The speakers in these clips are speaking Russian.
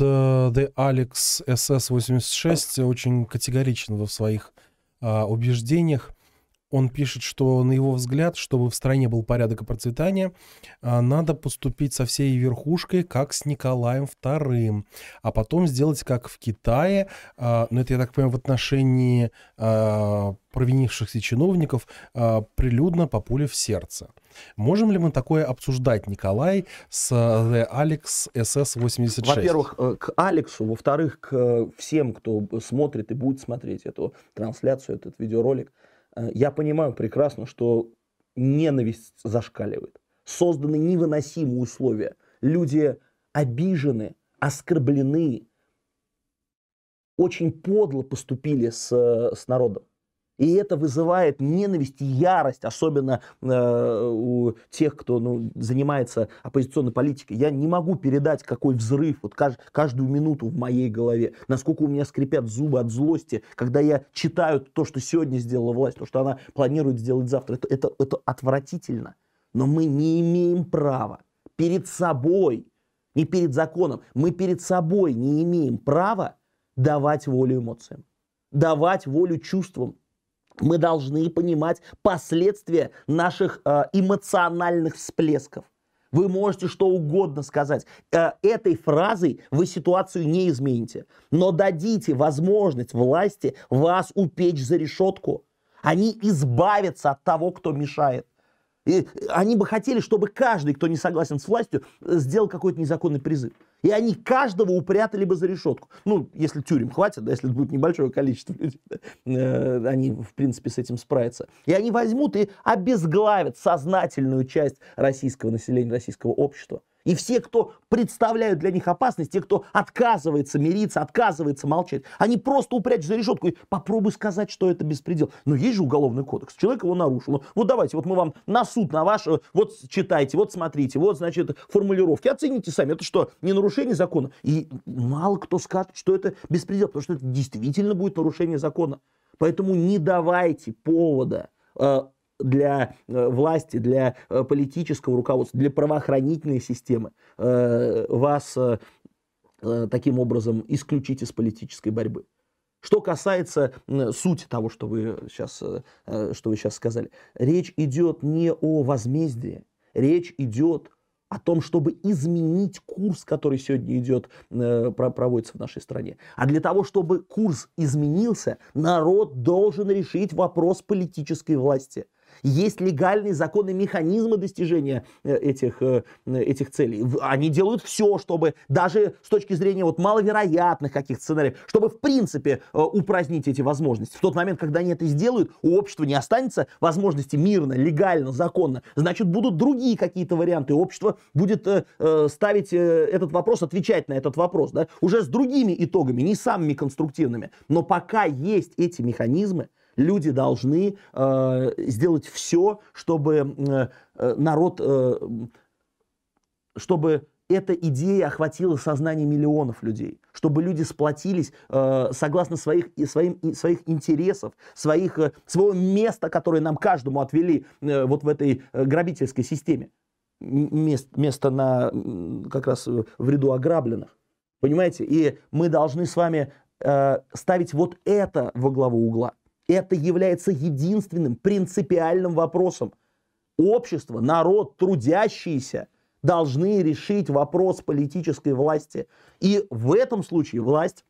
Э, The Alex SS86 очень категоричен во своих а, убеждениях он пишет, что на его взгляд, чтобы в стране был порядок и процветание, а, надо поступить со всей верхушкой, как с Николаем II, а потом сделать как в Китае, а, но ну, это, я так понимаю, в отношении а, провинившихся чиновников прилюдно по пуле в сердце. Можем ли мы такое обсуждать, Николай, с The Alex SS86? Во-первых, э, к Алексу, во-вторых, к э, всем, кто смотрит и будет смотреть эту трансляцию, этот видеоролик – Э, я понимаю прекрасно, что ненависть зашкаливает. Созданы невыносимые условия. Люди обижены, оскорблены, очень подло поступили с, э, с народом. И это вызывает ненависть и ярость, особенно э, у тех, кто ну, занимается оппозиционной политикой. Я не могу передать, какой взрыв вот кажд, каждую минуту в моей голове, насколько у меня скрипят зубы от злости, когда я читаю то, что сегодня сделала власть, то, что она планирует сделать завтра. Это, это, это отвратительно. Но мы не имеем права перед собой, не перед законом, мы перед собой не имеем права давать волю эмоциям, давать волю чувствам, мы должны понимать последствия наших э, эмоциональных всплесков. Вы можете что угодно сказать. Э, этой фразой вы ситуацию не измените. Но дадите возможность власти вас упечь за решетку. Они избавятся от того, кто мешает. И они бы хотели, чтобы каждый, кто не согласен с властью, сделал какой-то незаконный призыв. И они каждого упрятали бы за решетку. Ну, если тюрем хватит, да, если будет небольшое количество людей, да, э, они, в принципе, с этим справятся. И они возьмут и обезглавят сознательную часть российского населения, российского общества. И все, кто представляют для них опасность, те, кто отказывается мириться, отказывается молчать, они просто упрячут за решетку и попробуй сказать, что это беспредел. Но есть же уголовный кодекс, человек его нарушил. Ну, вот давайте, вот мы вам на суд, на ваше. вот читайте, вот смотрите, вот, значит, формулировки, оцените сами, это что, не нарушение закона? И мало кто скажет, что это беспредел, потому что это действительно будет нарушение закона. Поэтому не давайте повода э, для э, власти, для э, политического руководства, для правоохранительной системы э, вас таким образом исключить из политической борьбы. Что касается сути того, что вы, сейчас, что вы сейчас сказали, речь идет не о возмездии, речь идет о том, чтобы изменить курс, который сегодня идет, проводится в нашей стране. А для того, чтобы курс изменился, народ должен решить вопрос политической власти. Есть легальные законы, механизмы достижения э, этих, э, этих целей. Они делают все, чтобы даже с точки зрения вот маловероятных каких-то сценариев, чтобы в принципе э, упразднить эти возможности. В тот момент, когда они это сделают, у общества не останется возможности мирно, легально, законно. Значит, будут другие какие-то варианты. Общество будет ставить этот вопрос, отвечать на этот вопрос. Да? Уже с другими итогами, не самыми конструктивными. Но пока есть эти механизмы, Люди должны э, сделать все, чтобы э, народ, э, чтобы эта идея охватила сознание миллионов людей, чтобы люди сплотились э, согласно своих, своим, и своих интересов, своих, э, своего места, которое нам каждому отвели э, вот в этой э, грабительской системе. Мест, место на, как раз в ряду ограбленных. Понимаете? И мы должны с вами э, ставить вот это во главу угла. Это является единственным принципиальным вопросом. Общество, народ, трудящиеся должны решить вопрос политической власти. И в этом случае власть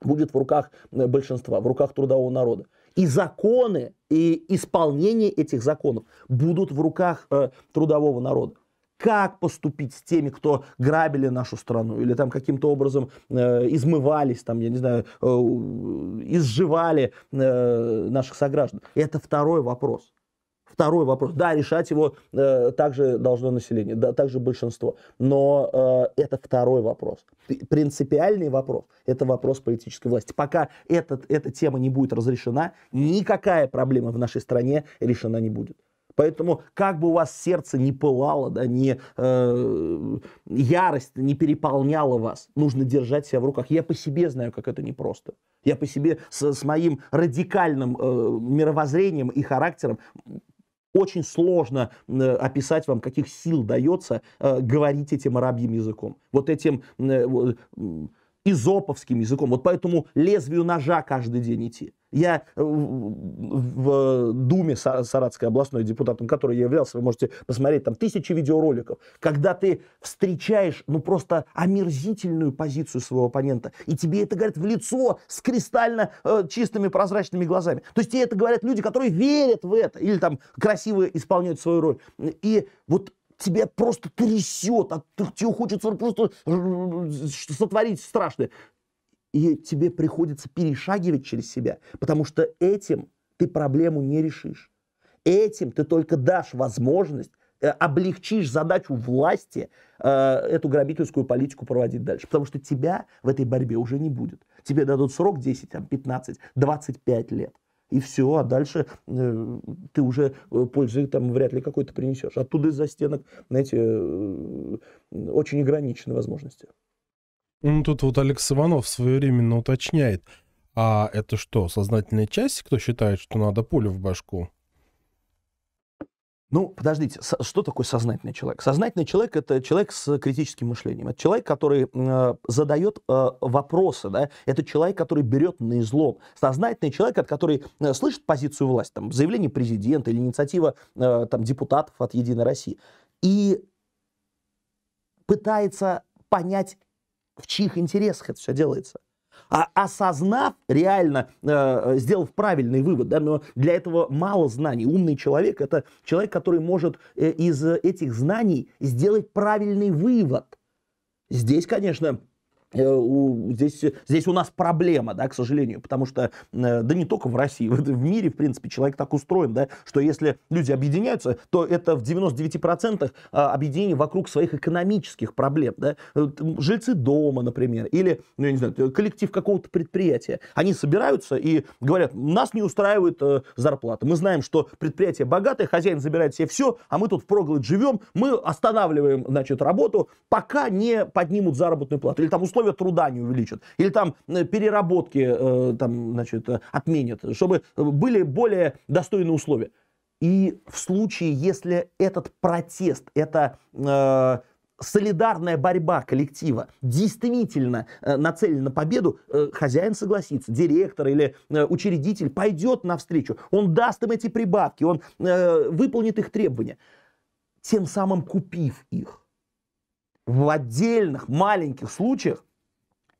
будет в руках э, большинства, в руках трудового народа. И законы, и исполнение этих законов будут в руках э, трудового народа как поступить с теми, кто грабили нашу страну, или там каким-то образом э, измывались, там, я не знаю, э, изживали э, наших сограждан. Это второй вопрос. Второй вопрос. Да, решать его э, также должно население, да, также большинство. Но э, это второй вопрос. Принципиальный вопрос – это вопрос политической власти. Пока этот, эта тема не будет разрешена, никакая проблема в нашей стране решена не будет. Поэтому как бы у вас сердце не пылало, да, не, э, ярость не переполняла вас, нужно держать себя в руках. Я по себе знаю, как это непросто. Я по себе с, с моим радикальным э, мировоззрением и характером очень сложно э, описать вам, каких сил дается э, говорить этим арабьим языком. Вот этим... Э, э изоповским языком. Вот поэтому лезвию ножа каждый день идти. Я э, в Думе Саратской областной депутатом, который я являлся, вы можете посмотреть там тысячи видеороликов, когда ты встречаешь ну просто омерзительную позицию своего оппонента, и тебе это говорят в лицо с кристально э, чистыми прозрачными глазами. То есть тебе это говорят люди, которые верят в это, или там красиво исполняют свою роль. И вот тебя просто трясет, а тебе хочется просто э, сотворить страшное и тебе приходится перешагивать через себя, потому что этим ты проблему не решишь. Этим ты только дашь возможность, э, облегчишь задачу власти э, эту грабительскую политику проводить дальше. Потому что тебя в этой борьбе уже не будет. Тебе дадут срок 10, там, 15, 25 лет. И все, а дальше э, ты уже э, пользы там вряд ли какой-то принесешь. Оттуда из-за стенок, знаете, э, очень ограничены возможности. Ну, тут вот Алекс Иванов своевременно уточняет. А это что, сознательная часть, кто считает, что надо пулю в башку? Ну, подождите, что такое сознательный человек? Сознательный человек – это человек с критическим мышлением. Это человек, который э, задает э, вопросы, да? Это человек, который берет на излом. Сознательный человек, который э, слышит позицию власти, там, заявление президента или инициатива э, там, депутатов от «Единой России». И пытается понять в чьих интересах это все делается. А осознав, реально э, э, сделав правильный вывод, да, но для этого мало знаний. Умный человек это человек, который может э, из этих знаний сделать правильный вывод. Здесь, конечно, Э, здесь, здесь у нас проблема, да, к сожалению, потому что, э, да не только в России, в мире, в принципе, человек так устроен, да, что если люди объединяются, то это в 99% а, объединение вокруг своих экономических проблем, да, э, жильцы дома, например, или, ну, я не знаю, коллектив какого-то предприятия, они собираются и говорят, нас не устраивает зарплата, мы знаем, что предприятие богатое, хозяин забирает себе все, а мы тут в впроголодь живем, мы останавливаем, значит, работу, пока не поднимут заработную плату, или там условно условия труда не увеличат, или там э, переработки э, там, значит, э, отменят, чтобы были более достойные условия. И в случае, если этот протест, это э, солидарная борьба коллектива действительно э, нацелена на победу, э, хозяин согласится, директор или э, учредитель пойдет навстречу, он даст им эти прибавки, он э, выполнит их требования, тем самым купив их. В отдельных маленьких случаях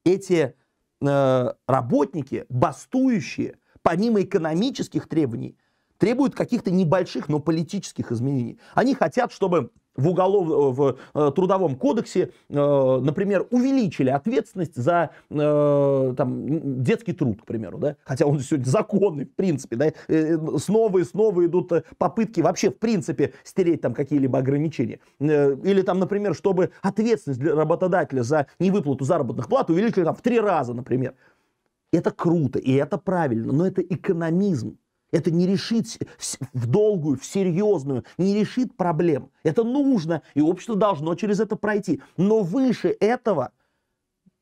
эти э, работники, бастующие, помимо экономических требований, требуют каких-то небольших, но политических изменений. Они хотят, чтобы в, уголов... Э, в э, Трудовом кодексе, э, например, увеличили ответственность за там, детский труд, к примеру, да? хотя он сегодня законный, в принципе, да? снова и снова идут попытки вообще, в принципе, стереть там какие-либо ограничения. Или там, например, чтобы ответственность для работодателя за невыплату заработных плат увеличили там в три раза, например. Это круто, и это правильно, но это экономизм. Это не решит в долгую, в серьезную, не решит проблем. Это нужно, и общество должно через это пройти. Но выше этого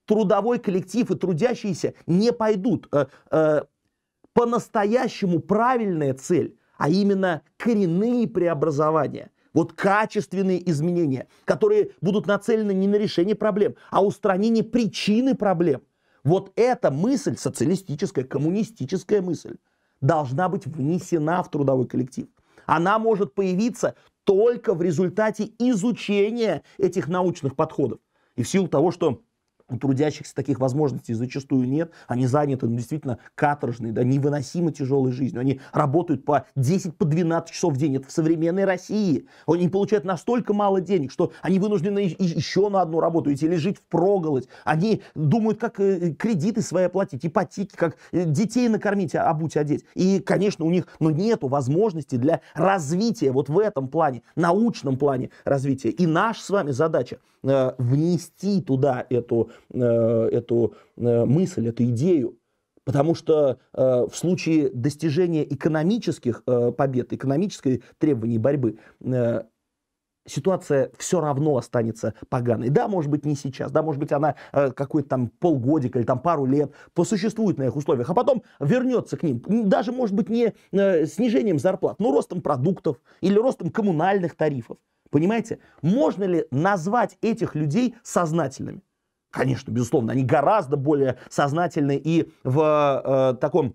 трудовой коллектив и трудящиеся не пойдут. Э, э, по-настоящему правильная цель, а именно коренные преобразования, вот качественные изменения, которые будут нацелены не на решение проблем, а устранение причины проблем. Вот эта мысль, социалистическая, коммунистическая мысль, должна быть внесена в трудовой коллектив. Она может появиться только в результате изучения этих научных подходов. И в силу того, что у трудящихся таких возможностей зачастую нет. Они заняты ну, действительно каторжной, да, невыносимо тяжелой жизнью. Они работают по 10, по 12 часов в день. Это в современной России. Они получают настолько мало денег, что они вынуждены еще на одну работу идти или жить в проголодь. Они думают, как э, кредиты свои оплатить, ипотеки, как э, детей накормить, а, обуть, одеть. И, конечно, у них ну, нет возможности для развития вот в этом плане, научном плане развития. И наша с вами задача э, внести туда эту Э, эту э, мысль, эту идею. Потому что э, в случае достижения экономических э, побед, экономической требований борьбы, э, ситуация все равно останется поганой. Да, может быть, не сейчас, да, может быть, она э, какой-то там полгодика или там пару лет посуществует на их условиях, а потом вернется к ним. Даже, может быть, не э, снижением зарплат, но ростом продуктов или ростом коммунальных тарифов. Понимаете? Можно ли назвать этих людей сознательными? Конечно, безусловно, они гораздо более сознательны и в э, таком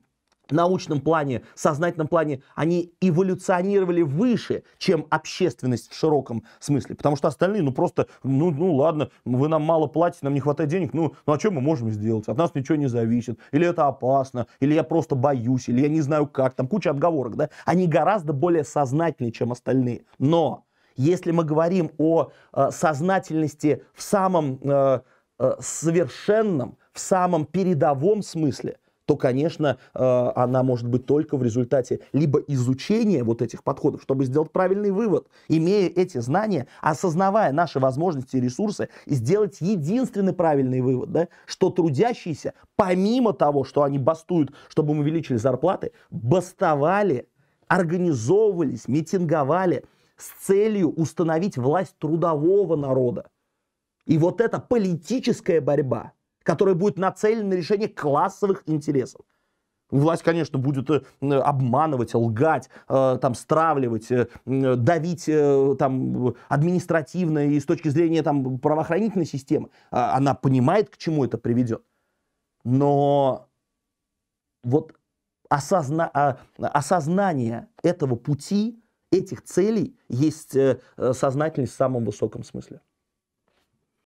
научном плане, сознательном плане, они эволюционировали выше, чем общественность в широком смысле. Потому что остальные, ну просто, ну, ну ладно, вы нам мало платите, нам не хватает денег, ну, ну а что мы можем сделать? От нас ничего не зависит. Или это опасно, или я просто боюсь, или я не знаю как. Там куча отговорок, да? Они гораздо более сознательны, чем остальные. Но если мы говорим о э, сознательности в самом... Э, Э, совершенном, в самом передовом смысле, то, конечно, э, она может быть только в результате либо изучения вот этих подходов, чтобы сделать правильный вывод, имея эти знания, осознавая наши возможности и ресурсы, и сделать единственный правильный вывод, да, что трудящиеся, помимо того, что они бастуют, чтобы мы увеличили зарплаты, бастовали, организовывались, митинговали с целью установить власть трудового народа, и вот эта политическая борьба, которая будет нацелена на решение классовых интересов. Власть, конечно, будет э, обманывать, лгать, э, там, стравливать, э, давить там, административно и с точки зрения там, правоохранительной системы. А, она понимает, к чему это приведет. Но вот осозна... А, осознание этого пути, этих целей есть сознательность в самом высоком смысле.